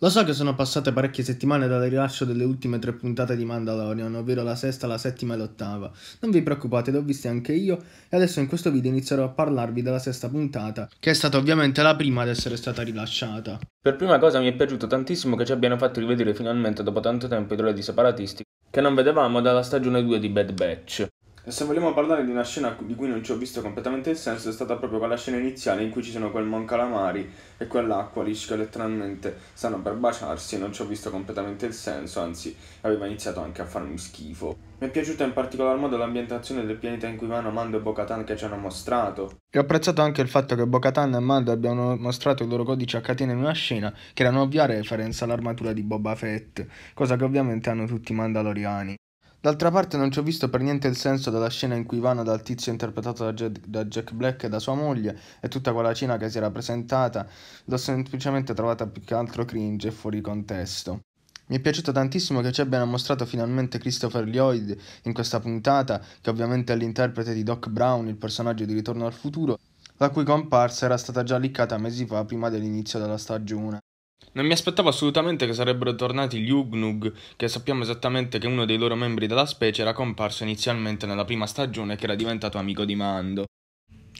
Lo so che sono passate parecchie settimane dal rilascio delle ultime tre puntate di Mandalorian, ovvero la sesta, la settima e l'ottava. Non vi preoccupate, le ho viste anche io e adesso in questo video inizierò a parlarvi della sesta puntata, che è stata ovviamente la prima ad essere stata rilasciata. Per prima cosa mi è piaciuto tantissimo che ci abbiano fatto rivedere finalmente dopo tanto tempo i tre di separatisti che non vedevamo dalla stagione 2 di Bad Batch se vogliamo parlare di una scena di cui non ci ho visto completamente il senso, è stata proprio quella scena iniziale in cui ci sono quel Mon Calamari e quell'acqua quell'Aqualish che letteralmente stanno per baciarsi e non ci ho visto completamente il senso, anzi aveva iniziato anche a farmi schifo. Mi è piaciuta in particolar modo l'ambientazione del pianeta in cui vanno Mando e Bocatan che ci hanno mostrato. E ho apprezzato anche il fatto che Bocatan e Mando abbiano mostrato il loro codice a catena in una scena che era un'ovvia referenza all'armatura di Boba Fett, cosa che ovviamente hanno tutti i Mandaloriani. D'altra parte non ci ho visto per niente il senso della scena in cui vanno dal tizio interpretato da, J da Jack Black e da sua moglie e tutta quella cina che si era presentata, l'ho semplicemente trovata più che altro cringe e fuori contesto. Mi è piaciuto tantissimo che ci abbiano mostrato finalmente Christopher Lloyd in questa puntata, che ovviamente è l'interprete di Doc Brown, il personaggio di Ritorno al futuro, la cui comparsa era stata già liccata mesi fa prima dell'inizio della stagione. Non mi aspettavo assolutamente che sarebbero tornati gli Ugnug, che sappiamo esattamente che uno dei loro membri della specie era comparso inizialmente nella prima stagione e che era diventato amico di Mando.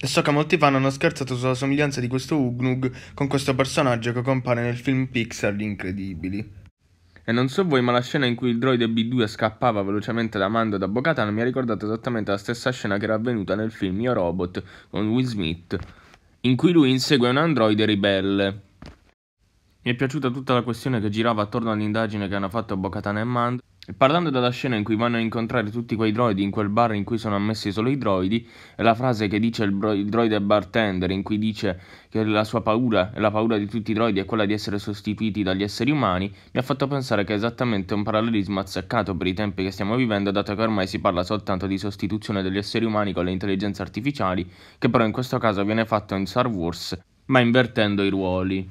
E so che molti fan hanno scherzato sulla somiglianza di questo Ugnug con questo personaggio che compare nel film Pixar Gli Incredibili. E non so voi, ma la scena in cui il droide B2 scappava velocemente da Mando da Bocatan mi ha ricordato esattamente la stessa scena che era avvenuta nel film Io Robot con Will Smith, in cui lui insegue un androide ribelle. Mi è piaciuta tutta la questione che girava attorno all'indagine che hanno fatto Bocatan e Mand, E parlando della scena in cui vanno a incontrare tutti quei droidi in quel bar in cui sono ammessi solo i droidi, e la frase che dice il, bro- il droide bartender, in cui dice che la sua paura e la paura di tutti i droidi è quella di essere sostituiti dagli esseri umani, mi ha fatto pensare che è esattamente un parallelismo azzeccato per i tempi che stiamo vivendo, dato che ormai si parla soltanto di sostituzione degli esseri umani con le intelligenze artificiali, che però in questo caso viene fatto in Star Wars, ma invertendo i ruoli.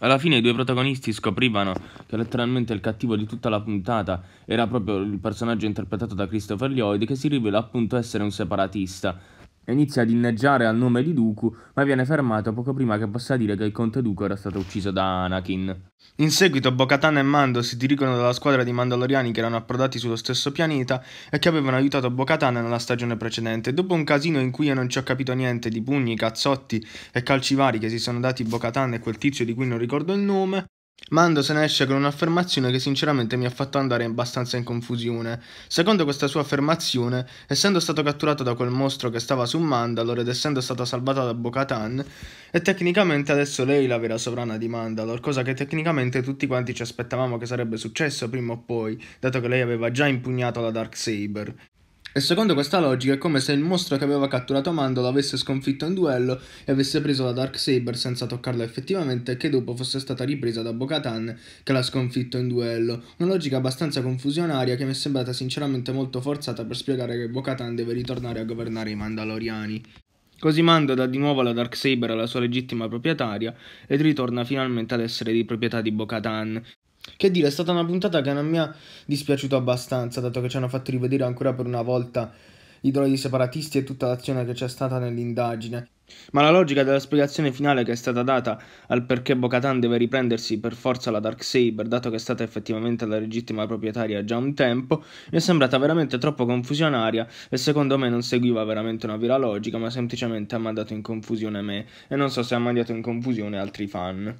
Alla fine i due protagonisti scoprivano che letteralmente il cattivo di tutta la puntata era proprio il personaggio interpretato da Christopher Lloyd che si rivela appunto essere un separatista e inizia ad inneggiare al nome di Dooku, ma viene fermato poco prima che possa dire che il conte Dooku era stato ucciso da Anakin. In seguito Bo-Katan e Mando si dirigono dalla squadra di Mandaloriani che erano approdati sullo stesso pianeta e che avevano aiutato Bo-Katan nella stagione precedente. Dopo un casino in cui io non ci ho capito niente di pugni, cazzotti e calci vari che si sono dati Bo-Katan e quel tizio di cui non ricordo il nome, Mando se ne esce con un'affermazione che sinceramente mi ha fatto andare abbastanza in confusione. Secondo questa sua affermazione, essendo stato catturato da quel mostro che stava su Mandalore ed essendo stata salvata da Bo-Katan, è tecnicamente adesso lei la vera sovrana di Mandalore, cosa che tecnicamente tutti quanti ci aspettavamo che sarebbe successo prima o poi, dato che lei aveva già impugnato la Darksaber. E secondo questa logica è come se il mostro che aveva catturato Mando l'avesse sconfitto in duello e avesse preso la Dark Saber senza toccarla effettivamente e che dopo fosse stata ripresa da Bo-Katan che l'ha sconfitto in duello. Una logica abbastanza confusionaria che mi è sembrata sinceramente molto forzata per spiegare che Bo-Katan deve ritornare a governare i Mandaloriani. Così Mando dà di nuovo la Darksaber alla sua legittima proprietaria ed ritorna finalmente ad essere di proprietà di Bo-Katan. Che dire, è stata una puntata che non mi ha dispiaciuto abbastanza, dato che ci hanno fatto rivedere ancora per una volta i droghi separatisti e tutta l'azione che c'è stata nell'indagine. Ma la logica della spiegazione finale che è stata data al perché Bocatan deve riprendersi per forza la Darksaber, dato che è stata effettivamente la legittima proprietaria già un tempo, mi è sembrata veramente troppo confusionaria e secondo me non seguiva veramente una vera logica, ma semplicemente ha mandato in confusione me e non so se ha mandato in confusione altri fan.